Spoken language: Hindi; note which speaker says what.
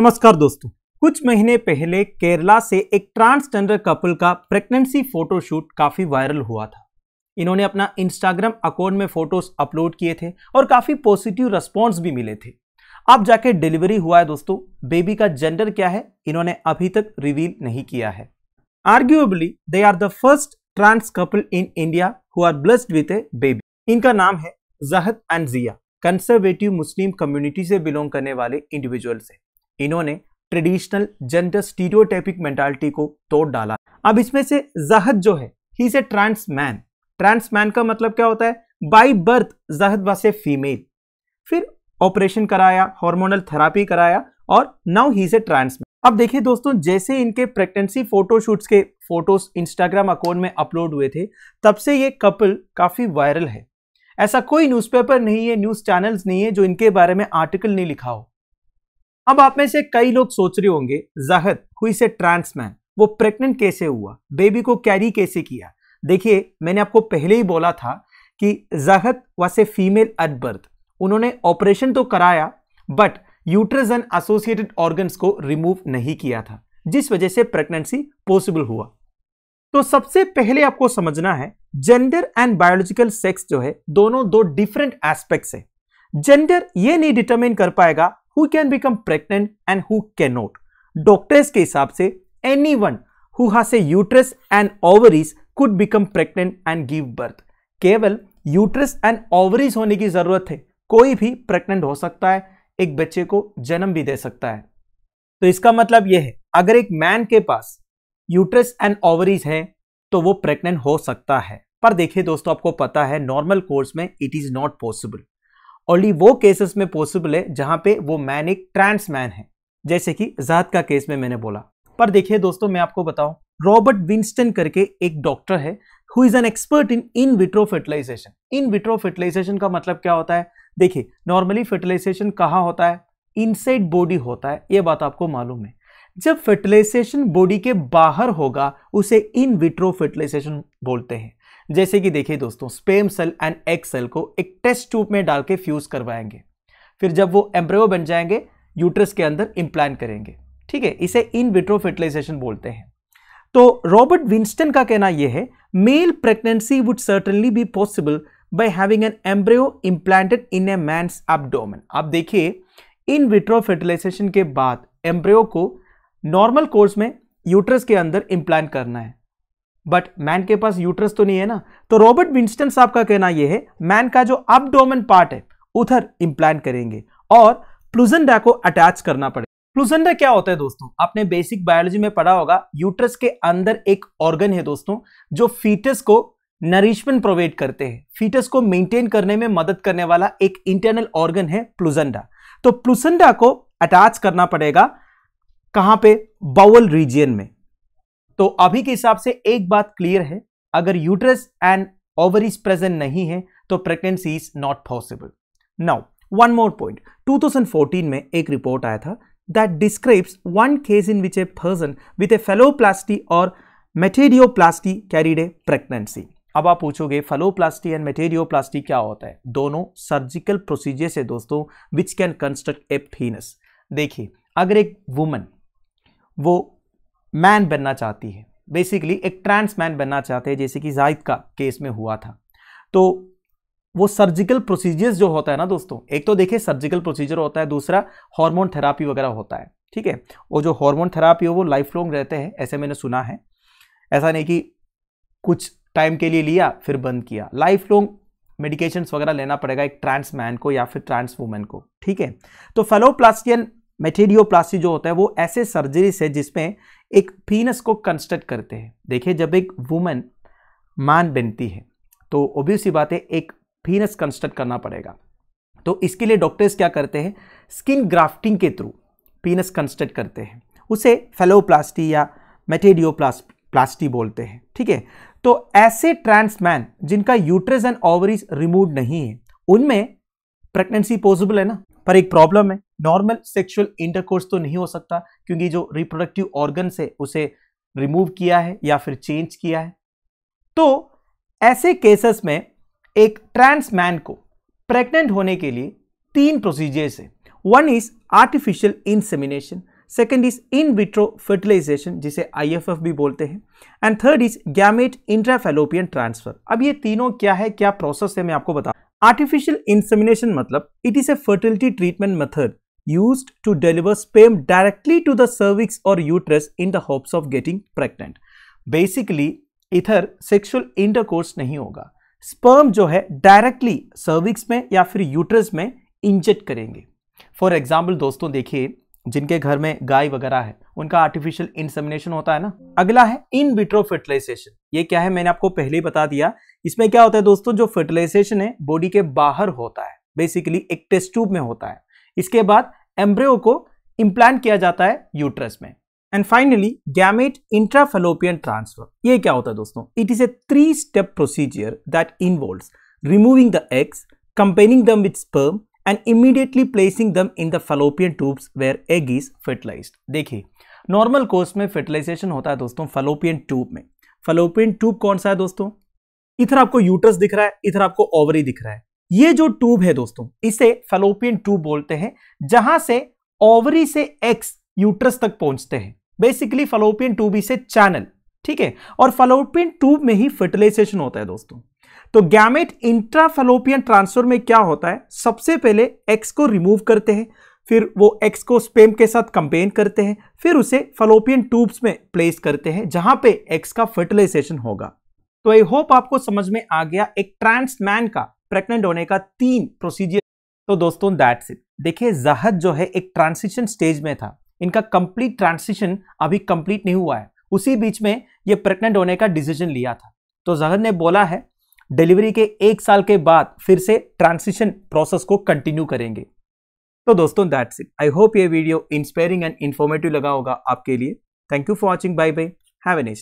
Speaker 1: नमस्कार दोस्तों कुछ महीने पहले केरला से एक ट्रांसजेंडर कपल का प्रेगनेंसी फोटोशूट काफी वायरल हुआ था इन्होंने अपना इंस्टाग्राम अकाउंट में फोटोज अपलोड किए थे और काफी पॉजिटिव रिस्पॉन्स भी मिले थे अब जाके डिलीवरी हुआ है दोस्तों बेबी का जेंडर क्या है इन्होंने अभी तक रिवील नहीं किया है arguably they are the first trans couple in India who are blessed with a baby इनका नाम है Zahad and Ziya conservative Muslim community से बिलोंग करने वाले इंडिविजुअल्स हैं इन्होंने ट्रेडिशनल जेंडर स्टीरियोटाइपिक मेंटालिटी को तोड़ डाला अब इसमें से जहद जो है ही से ट्रांस मैन ट्रांस मैन का मतलब क्या होता है by birth Zahad was a female फिर ऑपरेशन कराया हार्मोनल थेरापी कराया और नाउ ही से ट्रांस मैन अब देखिए दोस्तों जैसे इनके प्रेगनेंसी फोटोशूट्स के फोटोज इंस्टाग्राम अकाउंट में अपलोड हुए थे तब से ये कपल काफी वायरल है ऐसा कोई न्यूज़पेपर नहीं है न्यूज़ चैनल्स नहीं है जो इनके बारे में आर्टिकल नहीं लिखा हो अब आप में से कई लोग सोच रहे होंगे जहद हुई से ट्रांसमैन वो प्रेग्नेंट कैसे हुआ बेबी को कैरी कैसे किया देखिए मैंने आपको पहले ही बोला था कि Zahad was a female at birth उन्होंने ऑपरेशन तो कराया but uterus and associated organs को रिमूव नहीं किया था जिस वजह से प्रेगनेंसी पॉसिबल हुआ तो सबसे पहले आपको समझना है जेंडर एंड बायोलॉजिकल सेक्स जो है दोनों दो डिफरेंट एस्पेक्ट्स है जेंडर ये नहीं डिटरमिन कर पाएगा who can become pregnant and who can not doctors के हिसाब से anyone who has a uterus and ovaries could become pregnant and give birth केवल यूट्रस एंड ओवरीज होने की जरूरत है कोई भी प्रेग्नेंट हो सकता है एक बच्चे को जन्म भी दे सकता है तो इसका मतलब यह है अगर एक मैन के पास यूट्रस एंड ओवरीज है तो वो प्रेग्नेंट हो सकता है पर देखिए दोस्तों आपको पता है नॉर्मल कोर्स में it is not possible only वो केसेस में पॉसिबल है जहां पे वो मैन एक ट्रांस मैन है जैसे कि जहाद का केस में मैंने बोला पर देखिए दोस्तों मैं आपको बताऊं रॉबर्ट विंस्टन करके एक डॉक्टर है who is an expert in in vitro fertilization in vitro fertilization का मतलब क्या होता है देखिए नॉर्मली फर्टिलाइजेशन कहाँ होता है इनसाइड बॉडी होता है ये बात आपको मालूम है जब फर्टिलाइजेशन बॉडी के बाहर होगा उसे इन विट्रो फर्टिलाइजेशन बोलते हैं जैसे कि देखिए दोस्तों sperm cell and egg cell को एक टेस्ट ट्यूब में डाल के फ्यूज करवाएंगे फिर जब वो एम्ब्रियो बन जाएंगे यूट्रस के अंदर इम्प्लांट करेंगे ठीक है इसे इन विट्रो फर्टिलाइजेशन बोलते हैं तो रॉबर्ट विंस्टन का कहना यह है male pregnancy would certainly be possible by having an embryo implanted in a man's abdomen आप देखिए इन विट्रो फर्टिलाइजेशन के बाद एम्ब्रियो को नॉर्मल कोर्स में यूट्रस के अंदर इम्प्लांट करना है बट मैन के पास यूट्रस तो नहीं है ना तो रॉबर्ट विंस्टन साहब का कहना यह है मैन का जो अपडोमन पार्ट है उधर इम्प्लांट करेंगे और प्लूजेंडा को अटैच करना पड़ेगा प्लूजेंडा क्या होता है दोस्तों आपने बेसिक बायोलॉजी में पढ़ा होगा यूट्रस के अंदर एक ऑर्गन है दोस्तों जो फीटस को नरिशमेंट प्रोवाइड करते हैं फीटस को मेंटेन करने में मदद करने वाला एक इंटरनल ऑर्गन है प्लूजेंडा तो प्लूसेंडा को अटैच करना पड़ेगा कहां पे बाउल रीजियन में तो अभी के हिसाब से एक बात क्लियर है अगर यूट्रस एंड ओवरीज प्रेजेंट नहीं है तो pregnancy is not possible now one more point 2014 में एक रिपोर्ट आया था that describes one case in which a person with a phalloplasty और मेटेरियोप्लास्टी कैरीड ए प्रेगनेंसी अब आप पूछोगे फेलोप्लास्टी एंड मेटेरियोप्लास्टी क्या होता है दोनों सर्जिकल प्रोसीजर्स है दोस्तों विच कैन कंस्ट्रक्ट ए फीनस देखिए अगर एक वुमन वो मैन बनना चाहती है बेसिकली एक ट्रांस मैन बनना चाहते हैं जैसे कि जाहिद का केस में हुआ था तो वो सर्जिकल प्रोसीजर्स जो होता है ना दोस्तों एक तो देखिए सर्जिकल प्रोसीजर होता है दूसरा हार्मोन थेरापी वगैरह होता है ठीक है और जो हार्मोन थेरापी हो वो लाइफ लॉन्ग रहते हैं ऐसे मैंने सुना है ऐसा नहीं कि कुछ टाइम के लिए लिया फिर बंद किया लाइफ लॉन्ग मेडिकेशन वगैरह लेना पड़ेगा एक ट्रांस मैन को या फिर ट्रांस वूमेन को ठीक है तो फेलोप्लास्टियन मेथेडियोप्लास्टी जो होता है वो ऐसे सर्जरीज है जिसमें एक पीनस को कंस्ट्रक्ट करते हैं देखिए जब एक वुमेन मान बनती है तो ओब्वियस बात है एक पीनस कंस्ट्रक्ट करना पड़ेगा तो इसके लिए डॉक्टर्स क्या करते हैं स्किन ग्राफ्टिंग के थ्रू पीनस कंस्ट्रक्ट करते हैं उसे फेलोप्लास्टी या प्लास्टी बोलते हैं ठीक है तो ऐसे ट्रांसमैन जिनका यूट्रस एंड ओवरीज रिमूव नहीं है उनमें प्रेगनेंसी पॉसिबल है ना पर एक प्रॉब्लम है नॉर्मल सेक्सुअल इंटरकोर्स तो नहीं हो सकता क्योंकि जो रिप्रोडक्टिव ऑर्गन से उसे रिमूव किया है या फिर चेंज किया है तो ऐसे केसेस में एक ट्रांस मैन को प्रेग्नेंट होने के लिए तीन प्रोसीजर्स है one is artificial insemination second is in vitro fertilization जिसे आईएफएफ भी बोलते हैं and third is gamete intrafallopian transfer अब ये तीनों क्या है क्या प्रोसेस है मैं आपको बता आर्टिफिशियल इंसमिनेशन मतलब it is a fertility treatment method use to deliver sperm directly to the cervix और uterus in the hopes of getting pregnant basically इधर सेक्सुअल इंटरकोर्स नहीं होगा स्पर्म जो है डायरेक्टली सर्विक्स में या फिर यूट्रस में इंजेक्ट करेंगे फॉर एग्जाम्पल दोस्तों देखिए जिनके घर में गाय वगैरह है उनका आर्टिफिशियल इंसमिनेशन होता है ना अगला है इन विट्रो फर्टिलाइजेशन ये क्या है मैंने आपको पहले ही बता दिया इसमें क्या होता है दोस्तों जो फर्टिलाइजेशन है बॉडी के बाहर होता है बेसिकली एक टेस्ट ट्यूब में होता है इसके बाद एम्ब्रियो को इम्प्लांट किया जाता है यूट्रस में and finally gamete intrafallopian transfer ये क्या होता है दोस्तों it is a three step procedure that involve removing the eggs combining them with sperm and immediately placing them in the fallopian tubes where egg is fertilize देखिए नॉर्मल कोर्स में फर्टिलाइजेशन होता है दोस्तों फेलोपियन ट्यूब में फेलोपियन ट्यूब कौन सा है दोस्तों इधर आपको यूट्रस दिख रहा है इधर आपको ओवरी दिख रहा है ये जो ट्यूब है दोस्तों इसे फेलोपियन ट्यूब बोलते हैं जहां से ओवरी से एक्स यूट्रस तक पहुंचते हैं बेसिकली फलोपियन ट्यूब इसे चैनल ठीक है और फलोपियन ट्यूब में ही फर्टिलाइजेशन होता है दोस्तों तो गैमेट इंट्राफेलोपियन ट्रांसफर में क्या होता है सबसे पहले एक्स को रिमूव करते हैं फिर वो एक्स को स्पेम के साथ कंपेन करते हैं फिर उसे फलोपियन ट्यूब्स में प्लेस करते हैं जहां पे एक्स का फर्टिलाइजेशन होगा तो आई होप आपको समझ में आ गया एक ट्रांस मैन का प्रेग्नेंट होने का तीन प्रोसीजर तो दोस्तों दैट्स इट देखिए जहद जो है एक ट्रांसिशन स्टेज में था इनका कंप्लीट ट्रांसिशन अभी कंप्लीट नहीं हुआ है उसी बीच में ये प्रेग्नेंट होने का डिसीजन लिया था तो जहद ने बोला है डिलीवरी के एक साल के बाद फिर से ट्रांसिशन प्रोसेस को कंटिन्यू करेंगे तो दोस्तों दैट्स इट आई होप ये वीडियो इंस्पायरिंग एंड इन्फॉर्मेटिव लगा होगा आपके लिए thank you for watching bye bye have A